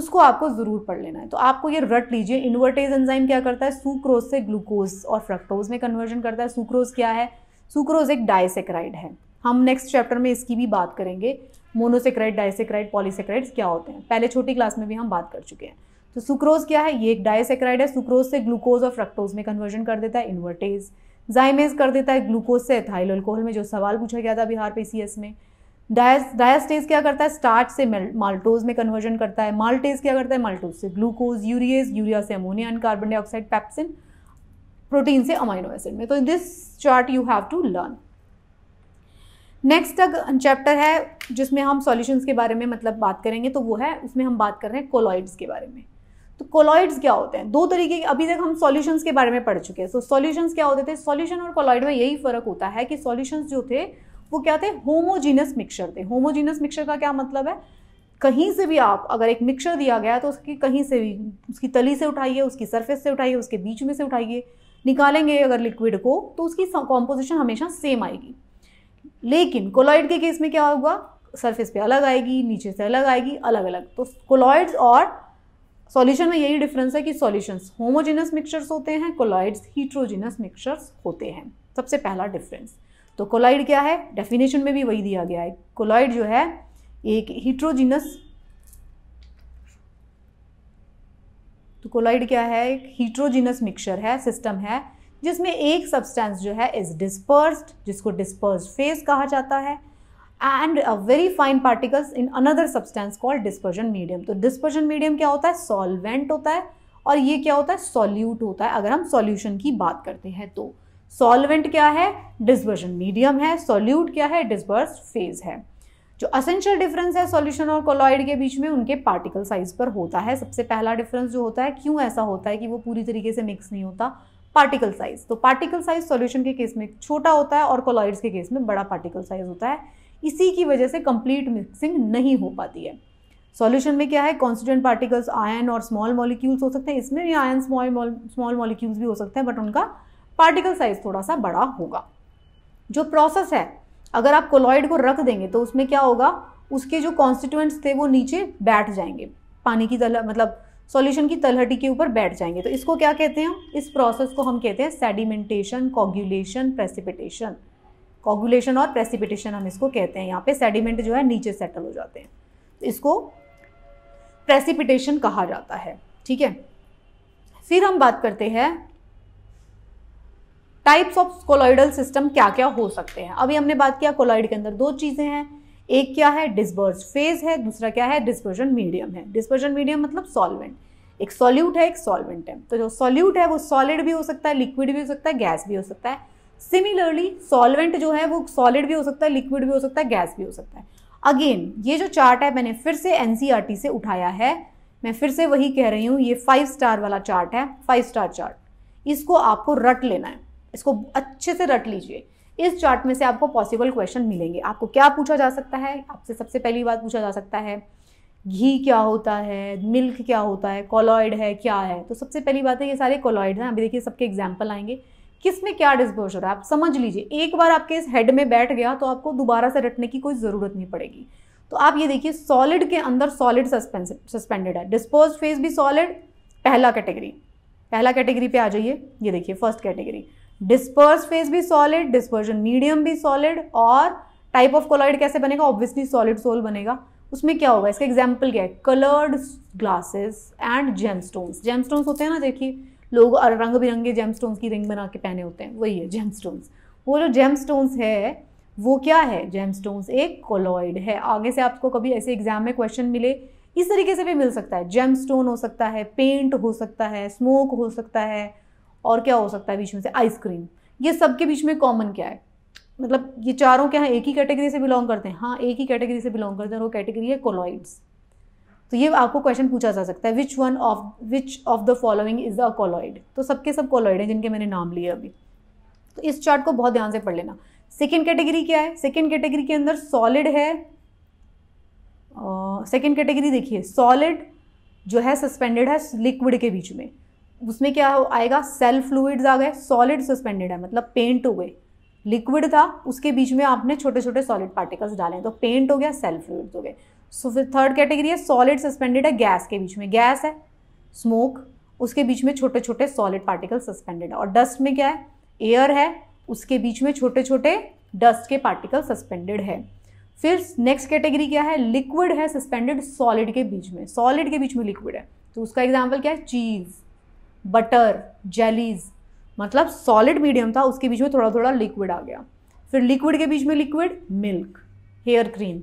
उसको आपको ज़रूर पढ़ लेना है तो आपको ये रट लीजिए इन्वर्टेज एंजाइम क्या करता है सुक्रोज से ग्लूकोज और फ्रक्टोज में कन्वर्जन करता है सुक्रोज क्या है सुक्रोज एक डायसेक्राइड है हम नेक्स्ट चैप्टर में इसकी भी बात करेंगे मोनोसेक्राइड डायसेक्राइड पॉलीसेक्राइड्स क्या होते हैं पहले छोटी क्लास में भी हम बात कर चुके हैं तो सुक्रोज क्या है ये एक डायसेक्राइड है सुक्रोज से ग्लूकोज और फ्रक्टोज में कन्वर्जन कर देता है इन्वर्टेज जाइमेज कर देता है ग्लूकोज से एथाइल अल्कोहल में जो सवाल पूछा गया था बिहार सी में डायस्टेज क्या करता है स्टार्च से माल्टोज में कन्वर्जन करता है माल्टेज क्या करता है माल्टोज से ग्लूकोज यूरियज यूरिया से ammonia and carbon dioxide pepsin protein से अमाइनो एसिड में तो in this chart you have to learn next chapter है जिसमें हम सॉल्यूशंस के बारे में मतलब बात करेंगे तो वो है उसमें हम बात कर रहे हैं कोलॉइड्स के बारे में तो कोलॉइड्स क्या होते हैं दो तरीके के अभी तक हम सॉल्यूशंस के बारे में पढ़ चुके हैं सो so, सॉल्यूशंस क्या होते थे सॉल्यूशन और कोलॉइड में यही फर्क होता है कि सॉल्यूशंस जो थे वो क्या थे होमोजीनस मिक्सर थे होमोजीनस मिक्सर का क्या मतलब है कहीं से भी आप अगर एक मिक्सर दिया गया तो उसकी कहीं से भी उसकी तली से उठाइए उसकी सरफेस से उठाइए उसके बीच में से उठाइए निकालेंगे अगर लिक्विड को तो उसकी कॉम्पोजिशन हमेशा सेम आएगी लेकिन कोलॉइड के केस में क्या होगा सरफेस पे अलग आएगी नीचे से अलग आएगी अलग अलग तो कोलॉइड्स और सॉल्यूशन में यही डिफरेंस है कि सॉल्यूशंस होमोजेनस मिक्सचर्स होते हैं कोलाइड्स हीट्रोजेनस मिक्सचर्स होते हैं सबसे पहला डिफरेंस तो कोलाइड क्या है डेफिनेशन में भी वही दिया गया है कोलाइड जो है एक हीट्रोजिनस तो कोलाइड क्या है एक हीट्रोजिनस मिक्सचर है सिस्टम है जिसमें एक सब्सटेंस जो है इज डिस्पर्स्ड जिसको डिस्पर्स फेज कहा जाता है and very fine particles in another substance called dispersion medium तो डिस्पर्जन मीडियम क्या होता है सॉल्वेंट होता है और ये क्या होता है सॉल्यूट होता है अगर हम सॉल्यूशन की बात करते हैं तो सॉल्वेंट क्या है डिस्पर्जन मीडियम है सॉल्यूट क्या है डिस्पर्स फेज है जो असेंशियल डिफरेंस है सॉल्यूशन और कोलॉइड के बीच में उनके पार्टिकल साइज पर होता है सबसे पहला डिफरेंस जो होता है क्यों ऐसा होता है कि वो पूरी तरीके से मिक्स नहीं होता पार्टिकल साइज तो पार्टिकल साइज सॉल्यूशन के केस में छोटा होता है और कोलॉइड्स के केस में बड़ा पार्टिकल साइज होता है इसी की वजह से कंप्लीट मिक्सिंग नहीं हो पाती है सॉल्यूशन में क्या है कॉन्स्टिट्यूंट पार्टिकल्स आयन और स्मॉल मॉलिक्यूल्स हो सकते हैं इसमें भी आयन स्मॉल स्मॉल मॉलिक्यूल्स भी हो सकते हैं बट उनका पार्टिकल साइज थोड़ा सा बड़ा होगा जो प्रोसेस है अगर आप कोलॉइड को रख देंगे तो उसमें क्या होगा उसके जो कॉन्स्टिट्यूएंट्स थे वो नीचे बैठ जाएंगे पानी की तल मतलब सॉल्यूशन की तलहटी के ऊपर बैठ जाएंगे तो इसको क्या कहते हैं इस प्रोसेस को हम कहते हैं सेडिमेंटेशन कॉग्यूलेशन प्रेसिपिटेशन कॉगुलेशन और प्रेसिपिटेशन हम इसको कहते हैं यहाँ पे सेडिमेंट जो है नीचे सेटल हो जाते हैं तो इसको प्रेसिपिटेशन कहा जाता है ठीक है फिर हम बात करते हैं टाइप्स ऑफ कोलॉइडल सिस्टम क्या क्या हो सकते हैं अभी हमने बात किया कोलॉइड के अंदर दो चीज़ें हैं एक क्या है डिस्बर्स फेज है दूसरा क्या है डिस्पर्जन मीडियम है डिस्पर्जन मीडियम मतलब सॉल्वेंट एक सॉल्यूट है एक सॉल्वेंट है तो जो सॉल्यूट है वो सॉलिड भी हो सकता है लिक्विड भी हो सकता है गैस भी हो सकता है सिमिलरली सॉल्वेंट जो है वो सॉलिड भी हो सकता है लिक्विड भी हो सकता है गैस भी हो सकता है अगेन ये जो चार्ट है मैंने फिर से एन e से उठाया है मैं फिर से वही कह रही हूँ ये फाइव स्टार वाला चार्ट है फाइव स्टार चार्ट इसको आपको रट लेना है इसको अच्छे से रट लीजिए इस चार्ट में से आपको पॉसिबल क्वेश्चन मिलेंगे आपको क्या पूछा जा सकता है आपसे सबसे पहली बात पूछा जा सकता है घी क्या होता है मिल्क क्या होता है कॉलॉइड है क्या है तो सबसे पहली बात है ये सारे कॉलॉइड हैं अभी देखिए सबके एग्जाम्पल आएंगे किस में क्या डिस्बर्जर है आप समझ लीजिए एक बार आपके इस हेड में बैठ गया तो आपको दोबारा से रटने की कोई ज़रूरत नहीं पड़ेगी तो आप ये देखिए सॉलिड के अंदर सॉलिड सस्पेंडेड है डिस्पोज फेज भी सॉलिड पहला कैटेगरी पहला कैटेगरी पे आ जाइए ये देखिए फर्स्ट कैटेगरी डिस्पर्स फेज भी सॉलिड डिस्पर्जन मीडियम भी सॉलिड और टाइप ऑफ कोलॉइड कैसे बनेगा ऑब्वियसली सॉलिड सोल बनेगा उसमें क्या होगा इसका एग्जाम्पल क्या है coloured glasses and gemstones gemstones होते हैं ना देखिए लोग रंग बिरंगे जेम स्टोन्स की रिंग बना के पहने होते हैं वही है जेम स्टोन्स वो जो जेम स्टोन्स है वो क्या है जेम स्टोन्स एक कोलॉइड है आगे से आपको कभी ऐसे एग्जाम में क्वेश्चन मिले इस तरीके से भी मिल सकता है जेम स्टोन हो सकता है पेंट हो सकता है स्मोक हो सकता है और क्या हो सकता है बीच में से आइसक्रीम ये सब के बीच में कॉमन क्या है मतलब ये चारों क्या है एक ही कैटेगरी से बिलोंग करते हैं हाँ एक ही कैटेगरी से बिलोंग करते हैं और वो कैटेगरी है कोलॉइड्स तो ये आपको क्वेश्चन पूछा जा सकता है which one of which of the following is a colloid तो सबके सब कोलॉइड हैं जिनके मैंने नाम लिए अभी तो इस चार्ट को बहुत ध्यान से पढ़ लेना सेकेंड कैटेगरी क्या है सेकेंड कैटेगरी के अंदर सॉलिड है सेकेंड कैटेगरी देखिए सॉलिड जो है सस्पेंडेड है लिक्विड के बीच में उसमें क्या आएगा सेल फ्लूड्स आ गए सॉलिड सस्पेंडेड है मतलब पेंट हो गए लिक्विड था उसके बीच में आपने छोटे छोटे सॉलिड पार्टिकल्स डाले तो पेंट हो गया सेल फ्लूड्स हो गए सो फिर थर्ड कैटेगरी है सॉलिड सस्पेंडेड है गैस के बीच में गैस है स्मोक उसके बीच में छोटे छोटे सॉलिड पार्टिकल सस्पेंडेड है और डस्ट में क्या है एयर है उसके बीच में छोटे छोटे डस्ट के पार्टिकल सस्पेंडेड है फिर नेक्स्ट कैटेगरी क्या है लिक्विड है सस्पेंडेड सॉलिड के बीच में सॉलिड के बीच में लिक्विड है तो उसका एग्जाम्पल क्या है चीज़ बटर जेलीज मतलब सॉलिड मीडियम था उसके बीच में थोड़ा थोड़ा लिक्विड आ गया फिर लिक्विड के बीच में लिक्विड मिल्क हेयर क्रीम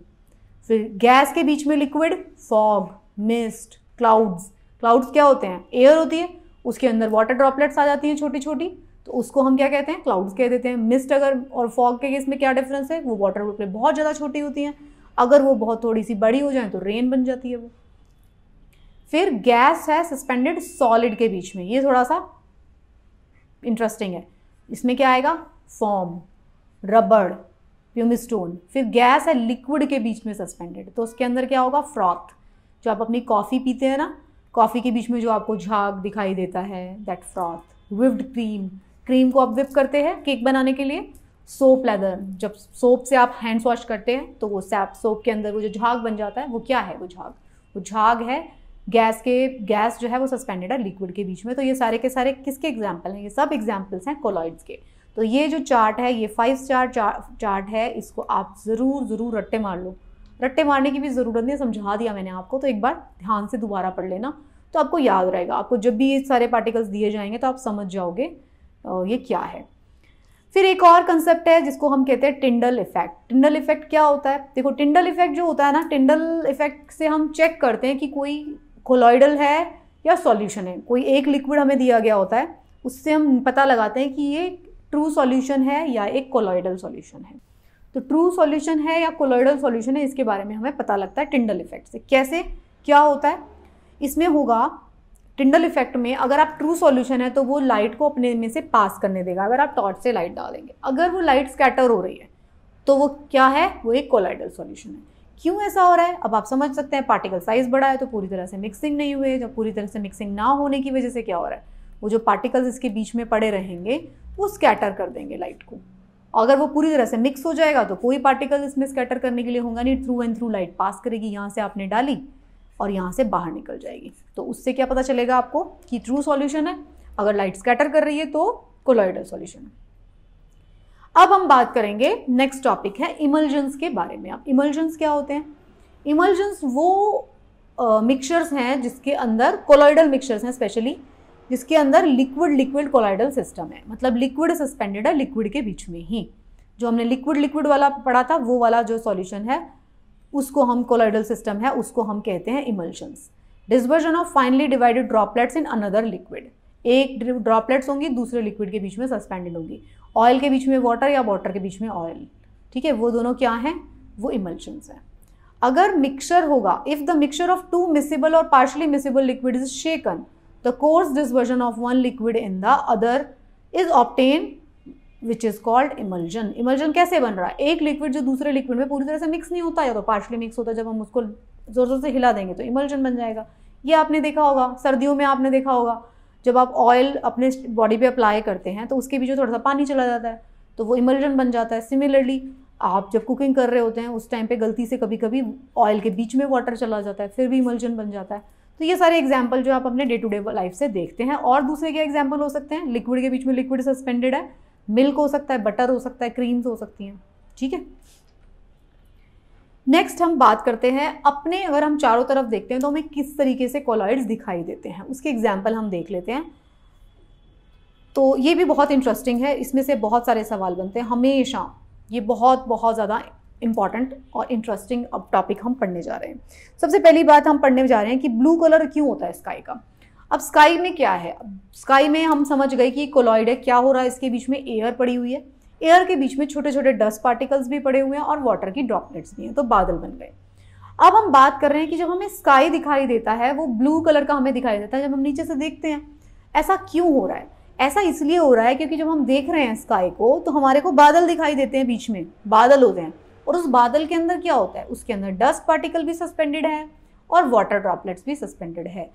फिर गैस के बीच में liquid fog mist clouds clouds क्या होते हैं एयर होती है उसके अंदर वाटर ड्रॉपलेट्स आ जाती हैं छोटी छोटी तो उसको हम क्या कहते हैं क्लाउड्स कह देते हैं मिस्ट अगर और फॉग के केस में क्या डिफरेंस है वो वाटर ड्रॉपलेट बहुत ज़्यादा छोटी होती हैं अगर वो बहुत थोड़ी सी बड़ी हो जाए तो रेन बन जाती है वो फिर गैस है सस्पेंडेड सॉलिड के बीच में ये थोड़ा सा इंटरेस्टिंग है इसमें क्या आएगा फॉर्म रबड़ प्यूमिस्टोन फिर गैस है लिक्विड के बीच में सस्पेंडेड तो उसके अंदर क्या होगा फ्रॉथ जो आप अपनी कॉफ़ी पीते हैं ना कॉफ़ी के बीच में जो आपको झाग दिखाई देता है that froth whipped cream cream को आप विप करते हैं केक बनाने के लिए सोप लेदर जब सोप से आप हैंड वॉश करते हैं तो वो सैप सोप के अंदर वो जो झाग बन जाता है वो क्या है वो झाग वो झाग है गैस के गैस जो है वो सस्पेंडेड है लिक्विड के बीच में तो ये सारे के सारे किसके एग्जाम्पल हैं ये सब एग्जाम्पल्स हैं कोलॉइड्स के तो ये जो चार्ट है ये फाइव स्टार चार्ट है इसको आप ज़रूर ज़रूर रट्टे मार लो रट्टे मारने की भी ज़रूरत नहीं समझा दिया मैंने आपको तो एक बार ध्यान से दोबारा पढ़ लेना तो आपको याद रहेगा आपको जब भी ये सारे पार्टिकल्स दिए जाएंगे तो आप समझ जाओगे ये क्या है फिर एक और कंसेप्ट है जिसको हम कहते हैं टिंडल इफेक्ट टिंडल इफेक्ट क्या होता है देखो टिंडल इफेक्ट जो होता है ना टिंडल इफेक्ट से हम चेक करते हैं कि कोई कोलॉइडल है या सॉल्यूशन है कोई एक लिक्विड हमें दिया गया होता है उससे हम पता लगाते हैं कि ये ट्रू सॉल्यूशन है या एक कोलॉइडल सॉल्यूशन है तो ट्रू सॉल्यूशन है या कोलॉइडल सॉल्यूशन है इसके बारे में हमें पता लगता है टिंडल इफेक्ट से कैसे क्या होता है इसमें होगा टिंडल इफेक्ट में अगर आप ट्रू सॉल्यूशन है तो वो लाइट को अपने में से पास करने देगा अगर आप टॉर्च से लाइट डालेंगे अगर वो लाइट स्कैटर हो रही है तो वो क्या है वो एक कोलाइडल सॉल्यूशन है क्यों ऐसा हो रहा है अब आप समझ सकते हैं पार्टिकल साइज बड़ा है तो पूरी तरह से मिक्सिंग नहीं हुए जब पूरी तरह से मिक्सिंग ना होने की वजह से क्या हो रहा है वो जो पार्टिकल्स इसके बीच में पड़े रहेंगे वो स्कैटर कर देंगे लाइट को अगर वो पूरी तरह से मिक्स हो जाएगा तो कोई पार्टिकल इसमें स्कैटर करने के लिए होगा नहीं through and through light pass करेगी यहाँ से आपने डाली और यहाँ से बाहर निकल जाएगी तो उससे क्या पता चलेगा आपको कि ट्रू सॉल्यूशन है अगर लाइट स्कैटर कर रही है तो कोलॉइडल सॉल्यूशन है अब हम बात करेंगे नेक्स्ट टॉपिक है इमर्जेंस के बारे में आप इमर्जेंस क्या होते हैं इमर्जेंस वो मिक्सचर्स uh, हैं जिसके अंदर कोलॉइडल मिक्सचर्स हैं स्पेशली जिसके अंदर लिक्विड लिक्विड कोलाइडल सिस्टम है मतलब लिक्विड सस्पेंडेड है लिक्विड के बीच में ही जो हमने लिक्विड लिक्विड वाला पढ़ा था वो वाला जो सॉल्यूशन है उसको हम कोलाइडल सिस्टम है उसको हम कहते हैं emulsions dispersion of finely divided droplets in another liquid एक ड्रॉपलेट्स होंगी दूसरे लिक्विड के बीच में सस्पेंडेड होंगी ऑयल के बीच में वाटर या वाटर के बीच में ऑयल ठीक है वो दोनों क्या हैं वो इमल्शंस हैं अगर मिक्सचर होगा if the mixture of two miscible और partially miscible liquid is shaken the coarse dispersion of one liquid in the other is obtained which is called emulsion emulsion कैसे बन रहा है एक लिक्विड जो दूसरे लिक्विड में पूरी तरह से मिक्स नहीं होता to तो पार्शली मिक्स होता है जब हम उसको जोर जोर से हिला देंगे तो jayega बन जाएगा ये आपने देखा होगा सर्दियों में आपने देखा होगा जब आप ऑयल अपने बॉडी पे अप्लाई करते हैं तो उसके बीच थोड़ा सा पानी चला जाता है तो वो इमल्जन बन जाता है सिमिलरली आप जब कुकिंग कर रहे होते हैं उस टाइम पे गलती से कभी कभी ऑयल के बीच में वाटर चला जाता है फिर भी इमल्जन बन जाता है तो ये सारे एग्जाम्पल जो आप अपने डे टू डे लाइफ से देखते हैं और दूसरे क्या एग्जाम्पल हो सकते हैं लिक्विड के बीच में लिक्विड सस्पेंडेड है मिल्क हो सकता है बटर हो सकता है क्रीम्स हो सकती हैं ठीक है नेक्स्ट हम बात करते हैं अपने अगर हम चारों तरफ देखते हैं तो हमें किस तरीके से कोलाइड्स दिखाई देते हैं उसके एग्जाम्पल हम देख लेते हैं तो ये भी बहुत इंटरेस्टिंग है इसमें से बहुत सारे सवाल बनते हैं हमेशा ये बहुत बहुत ज़्यादा इम्पॉर्टेंट और इंटरेस्टिंग अब टॉपिक हम पढ़ने जा रहे हैं सबसे पहली बात हम पढ़ने जा रहे हैं कि ब्लू कलर क्यों होता है स्काई का अब स्काई में क्या है स्काई में हम समझ गए कि कोलॉइड है क्या हो रहा है इसके बीच में एयर पड़ी हुई है एयर के बीच में छोटे छोटे डस्ट पार्टिकल्स भी पड़े हुए हैं और वाटर की ड्रॉपलेट्स भी हैं तो बादल बन गए अब हम बात कर रहे हैं कि जब हमें स्काई दिखाई देता है वो ब्लू कलर का हमें दिखाई देता है जब हम नीचे से देखते हैं ऐसा क्यों हो रहा है ऐसा इसलिए हो रहा है क्योंकि जब हम देख रहे हैं स्काई को तो हमारे को बादल दिखाई देते हैं बीच में बादल होते हैं और उस बादल के अंदर क्या होता है उसके अंदर डस्ट पार्टिकल भी सस्पेंडेड है और वाटर ड्रॉपलेट्स भी सस्पेंडेड है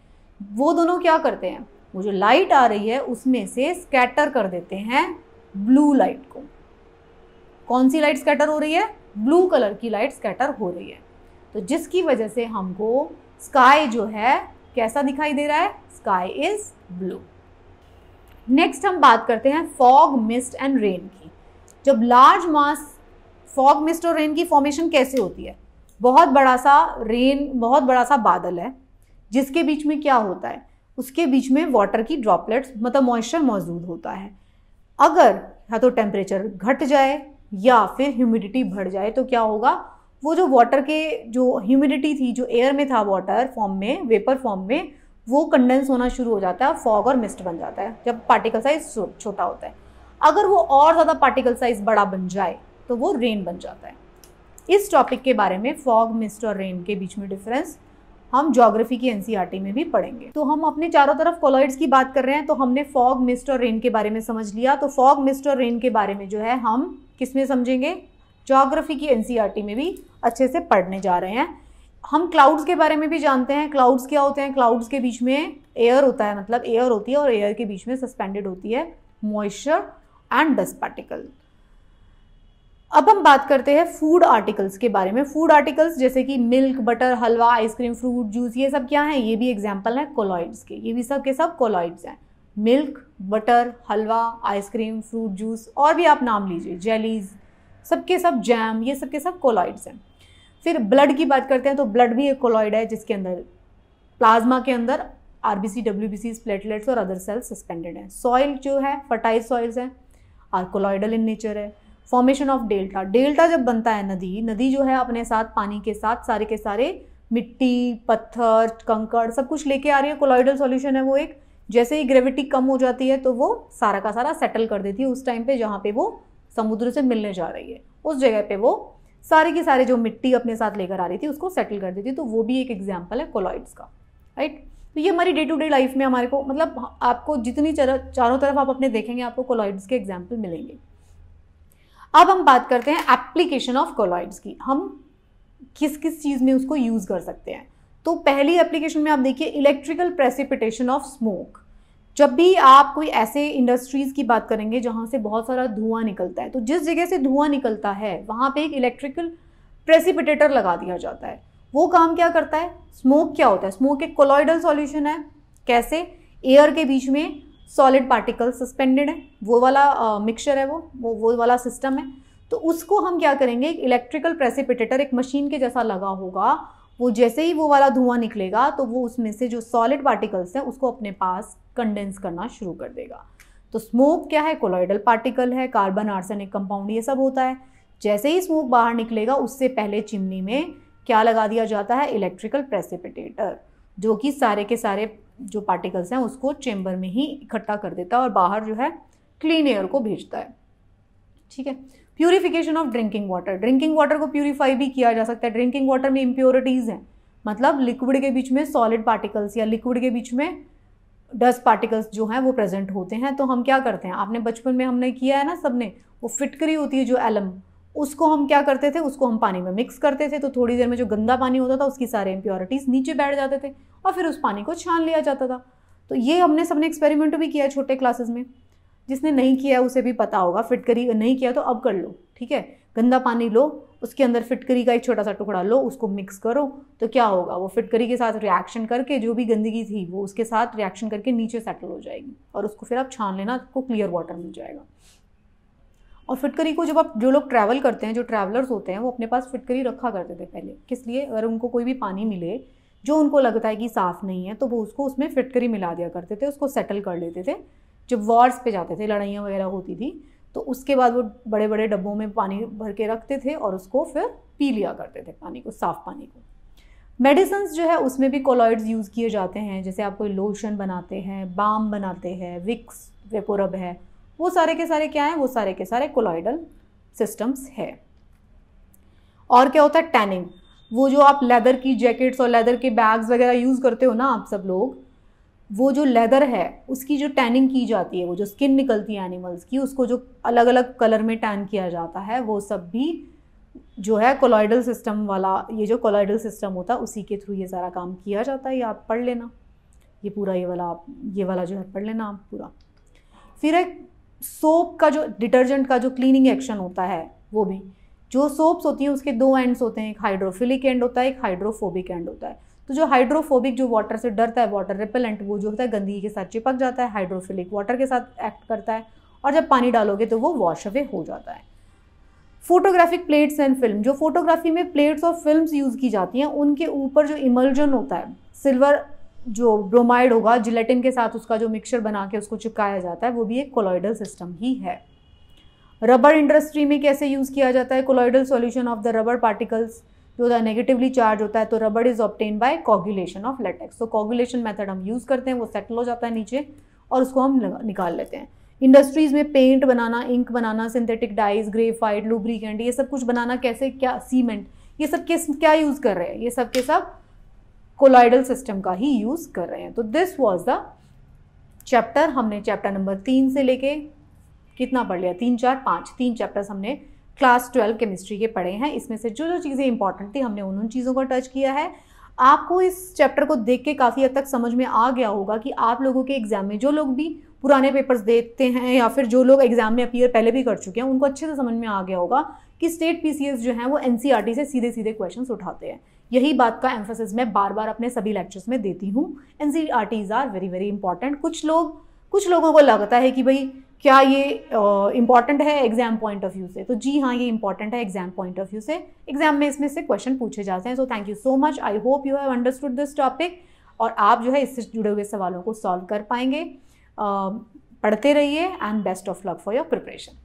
वो दोनों क्या करते हैं वो जो लाइट आ रही है उसमें से स्कैटर कर देते हैं ब्लू लाइट को कौन सी लाइट स्कैटर हो रही है ब्लू कलर की लाइट स्कैटर हो रही है तो जिसकी वजह से हमको स्काई जो है कैसा दिखाई दे रहा है स्काई इज ब्लू नेक्स्ट हम बात करते हैं फॉग मिस्ट एंड रेन की जब लार्ज मास फॉग मिस्ट और रेन की फॉर्मेशन कैसे होती है बहुत बड़ा सा रेन बहुत बड़ा सा बादल है जिसके बीच में क्या होता है उसके बीच में वाटर की ड्रॉपलेट्स मतलब मॉइस्चर मौजूद होता है अगर या तो टेम्परेचर घट जाए या फिर ह्यूमिडिटी बढ़ जाए तो क्या होगा वो जो वाटर के जो ह्यूमिडिटी थी जो एयर में था वाटर फॉर्म में वेपर फॉर्म में वो कंडेंस होना शुरू हो जाता है फॉग और मिस्ट बन जाता है जब पार्टिकल साइज छोटा होता है अगर वो और ज़्यादा पार्टिकल साइज बड़ा बन जाए तो वो रेन बन जाता है इस टॉपिक के बारे में फॉग मिस्ट और रेन के बीच में डिफरेंस हम ज्योग्राफी की एनसीईआरटी e में भी पढ़ेंगे तो हम अपने चारों तरफ कोलॉइड्स की बात कर रहे हैं तो हमने फॉग मिस्ट और रेन के बारे में समझ लिया तो फॉग मिस्ट और रेन के बारे में जो है हम किस में समझेंगे जोग्राफी की एनसीईआरटी e में भी अच्छे से पढ़ने जा रहे हैं हम क्लाउड्स के बारे में भी जानते हैं क्लाउड्स क्या होते हैं क्लाउड्स के बीच में एयर होता है मतलब एयर होती है और एयर के बीच में सस्पेंडेड होती है मॉइस्चर एंड डस्ट पार्टिकल अब हम बात करते हैं फूड आर्टिकल्स के बारे में फूड आर्टिकल्स जैसे कि milk butter halwa ice cream fruit juice ये सब क्या है ये भी एग्जाम्पल है कोलॉइड्स के ये भी सब के सब कोलॉइड्स हैं milk butter halwa ice cream fruit juice और भी आप नाम लीजिए जेलीज सब के सब जैम ये सब के सब कोलॉइड्स हैं फिर ब्लड की बात करते हैं तो ब्लड भी एक कोलॉइड है जिसके अंदर प्लाज्मा के अंदर R B C W B C platelets और अदर सेल्स सस्पेंडेड हैं सॉइल जो है फर्टाइल सॉइल्स हैं आर कोलॉइडल इन नेचर है फॉर्मेशन ऑफ डेल्टा डेल्टा जब बनता है नदी नदी जो है अपने साथ पानी के साथ सारे के सारे मिट्टी पत्थर कंकड़ सब कुछ लेके आ रही है कोलॉइडल सॉल्यूशन है वो एक जैसे ही ग्रेविटी कम हो जाती है तो वो सारा का सारा सेटल कर देती है उस टाइम पे जहाँ पे वो समुद्र से मिलने जा रही है उस जगह पे वो सारे के सारे जो मिट्टी अपने साथ लेकर आ रही थी उसको सेटल कर देती तो वो भी एक एग्जाम्पल है कोलॉइड्स का राइट तो ये हमारी डे टू डे लाइफ में हमारे को मतलब आपको जितनी चारों तरफ आप अपने देखेंगे आपको कोलॉइड्स के एग्जाम्पल मिलेंगे अब हम बात करते हैं एप्लीकेशन ऑफ कोलॉइड्स की हम किस किस चीज़ में उसको यूज़ कर सकते हैं तो पहली एप्लीकेशन में आप देखिए इलेक्ट्रिकल प्रेसिपिटेशन ऑफ स्मोक जब भी आप कोई ऐसे इंडस्ट्रीज़ की बात करेंगे जहाँ से बहुत सारा धुआं निकलता है तो जिस जगह से धुआं निकलता है वहाँ पे एक इलेक्ट्रिकल प्रेसिपिटेटर लगा दिया जाता है वो काम क्या करता है स्मोक क्या होता है स्मोक एक कोलॉइडल सॉल्यूशन है कैसे एयर के बीच में सॉलिड पार्टिकल सस्पेंडेड है वो वाला मिक्सचर है वो वो वो वाला सिस्टम है तो उसको हम क्या करेंगे एक इलेक्ट्रिकल प्रेसिपिटेटर एक मशीन के जैसा लगा होगा वो जैसे ही वो वाला धुआं निकलेगा तो वो उसमें से जो सॉलिड पार्टिकल्स हैं उसको अपने पास कंडेंस करना शुरू कर देगा तो स्मोक क्या है कोलॉइडल पार्टिकल है कार्बन आर्सेनिक कंपाउंड ये सब होता है जैसे ही स्मोक बाहर निकलेगा उससे पहले चिमनी में क्या लगा दिया जाता है इलेक्ट्रिकल प्रेसिपिटेटर जो कि सारे के सारे जो पार्टिकल्स हैं उसको चेम्बर में ही इकट्ठा कर देता है और बाहर जो है क्लीन एयर को भेजता है ठीक है purification of drinking water drinking water को प्योरीफाई भी किया जा सकता है ड्रिंकिंग वाटर में इम्प्योरिटीज़ हैं मतलब लिक्विड के बीच में सॉलिड पार्टिकल्स या लिक्विड के बीच में डस्ट पार्टिकल्स जो हैं वो प्रेजेंट होते हैं तो हम क्या करते हैं आपने बचपन में हमने किया है ना सबने वो फिटकरी होती है जो एलम उसको हम क्या करते थे उसको हम पानी में मिक्स करते थे तो थोड़ी देर में जो गंदा पानी होता था उसकी सारे इम्प्योरिटीज़ नीचे बैठ जाते थे और फिर उस पानी को छान लिया जाता था तो ये हमने सबने एक्सपेरिमेंट भी किया है छोटे क्लासेस में जिसने नहीं किया उसे भी पता होगा फिटकरी नहीं किया तो अब कर लो ठीक है गंदा पानी लो उसके अंदर फिटकरी का एक छोटा सा टुकड़ा लो उसको मिक्स करो तो क्या होगा वो फिटकरी के साथ रिएक्शन करके जो भी गंदगी थी वो उसके साथ रिएक्शन करके नीचे सेटल हो जाएगी और उसको फिर आप छान लेना आपको क्लियर वाटर मिल जाएगा और फिटकरी को जब आप जो लोग ट्रैवल करते हैं जो ट्रैवलर्स होते हैं वो अपने पास फिटकरी रखा करते थे पहले किस लिए अगर उनको कोई भी पानी मिले जो उनको लगता है कि साफ़ नहीं है तो वो उसको उसमें फिटकरी मिला दिया करते थे उसको सेटल कर लेते थे जब वॉर्स पे जाते थे लड़ाइयाँ वगैरह होती थी तो उसके बाद वो बड़े बड़े डब्बों में पानी भर के रखते थे और उसको फिर पी लिया करते थे पानी को साफ़ पानी को मेडिसन्स जो है उसमें भी कोलॉइड्स यूज़ किए जाते हैं जैसे आप कोई लोशन बनाते हैं बाम बनाते हैं विक्स वेपोरब है वो सारे के सारे क्या हैं वो सारे के सारे कोलाइडल सिस्टम्स है और क्या होता है टैनिंग वो जो आप लेदर की जैकेट्स और लेदर के बैग्स वगैरह यूज़ करते हो ना आप सब लोग वो जो लेदर है उसकी जो टैनिंग की जाती है वो जो स्किन निकलती है एनिमल्स की उसको जो अलग अलग कलर में टैन किया जाता है वो सब भी जो है कोलाइडल सिस्टम वाला ये जो कोलाइडल सिस्टम होता है उसी के थ्रू ये सारा काम किया जाता है ये आप पढ़ लेना ये पूरा ये वाला आप ये वाला जो है पढ़ लेना आप पूरा फिर एक सोप का जो डिटर्जेंट का जो क्लीनिंग एक्शन होता है वो भी जो सोप्स होती हैं उसके दो एंड्स होते हैं एक हाइड्रोफिलिक एंड होता है एक हाइड्रोफोबिक एंड होता है तो जो हाइड्रोफोबिक जो वाटर से डरता है वाटर रिपेलेंट वो जो होता है गंदगी के साथ चिपक जाता है हाइड्रोफिलिक वाटर के साथ एक्ट करता है और जब पानी डालोगे तो वो वॉश अवे हो जाता है फोटोग्राफिक प्लेट्स एंड फिल्म जो फोटोग्राफी में प्लेट्स और फिल्म यूज़ की जाती हैं उनके ऊपर जो इमल्जन होता है सिल्वर जो ब्रोमाइड होगा जिलेटिन के साथ उसका जो मिक्सचर बना के उसको चिपकाया जाता है वो भी एक कोलॉइडल सिस्टम ही है रबर इंडस्ट्री में कैसे यूज़ किया जाता है colloidal solution of the rubber particles जो होता है नेगेटिवली चार्ज होता है तो rubber is obtained by coagulation of latex तो कॉगुलेशन मेथड हम यूज़ करते हैं वो सेटल हो जाता है नीचे और उसको हम निकाल लेते हैं इंडस्ट्रीज़ में पेंट बनाना इंक बनाना सिंथेटिक डाइज ग्रेफाइट लुब्रिकेंट ये सब कुछ बनाना कैसे क्या सीमेंट ये सब किस क्या यूज़ कर रहे हैं ये सब के सब कोलाइडल सिस्टम का ही यूज़ कर रहे हैं तो दिस वॉज द चैप्टर हमने चैप्टर नंबर तीन से लेके कितना पढ़ लिया तीन चार पाँच तीन चैप्टर्स हमने क्लास ट्वेल्व केमिस्ट्री के पढ़े हैं इसमें से जो जो चीज़ें इंपॉर्टेंट थी हमने उन उन चीज़ों पर टच किया है आपको इस चैप्टर को देख के काफ़ी हद तक समझ में आ गया होगा कि आप लोगों के एग्जाम में जो लोग भी पुराने पेपर्स देखते हैं या फिर जो लोग एग्जाम में अपीयर पहले भी कर चुके हैं उनको अच्छे से समझ में आ गया होगा कि स्टेट पीसीएस जो हैं वो एन e से सीधे सीधे क्वेश्चन उठाते हैं यही बात का एम्फोसिस मैं बार बार अपने सभी लेक्चर्स में देती हूँ N C R Ts are very very important कुछ लोग कुछ लोगों को लगता है कि भाई क्या ये इंपॉर्टेंट uh, है एग्जाम पॉइंट ऑफ व्यू से तो जी हाँ ये इंपॉर्टेंट है एग्जाम पॉइंट ऑफ व्यू से एग्जाम में इसमें से क्वेश्चन पूछे जाते हैं so thank you so much I hope you have understood this topic और आप जो है इससे जुड़े हुए सवालों को सॉल्व कर पाएंगे uh, पढ़ते रहिए and best of luck for your preparation